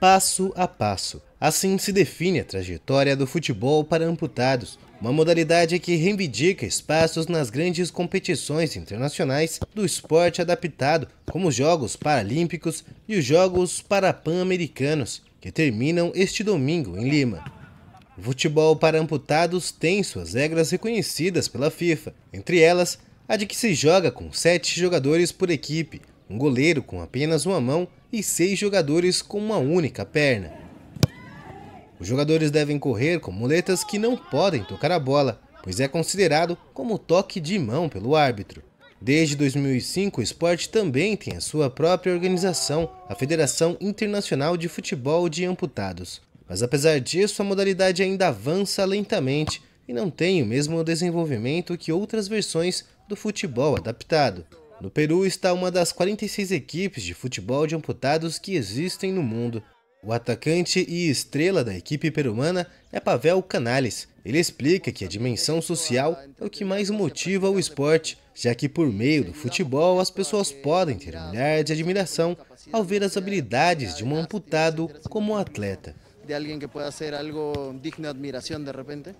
Passo a passo. Assim se define a trajetória do futebol para amputados, uma modalidade que reivindica espaços nas grandes competições internacionais do esporte adaptado, como os Jogos Paralímpicos e os Jogos Parapan-Americanos, que terminam este domingo em Lima. O futebol para amputados tem suas regras reconhecidas pela FIFA, entre elas a de que se joga com sete jogadores por equipe, um goleiro com apenas uma mão e seis jogadores com uma única perna. Os jogadores devem correr com muletas que não podem tocar a bola, pois é considerado como toque de mão pelo árbitro. Desde 2005, o esporte também tem a sua própria organização, a Federação Internacional de Futebol de Amputados. Mas apesar disso, a modalidade ainda avança lentamente e não tem o mesmo desenvolvimento que outras versões do futebol adaptado. No Peru está uma das 46 equipes de futebol de amputados que existem no mundo. O atacante e estrela da equipe peruana é Pavel Canales. Ele explica que a dimensão social é o que mais motiva o esporte, já que por meio do futebol as pessoas podem ter um olhar de admiração ao ver as habilidades de um amputado como um atleta. De alguém que pode ser algo digno de admiração de repente.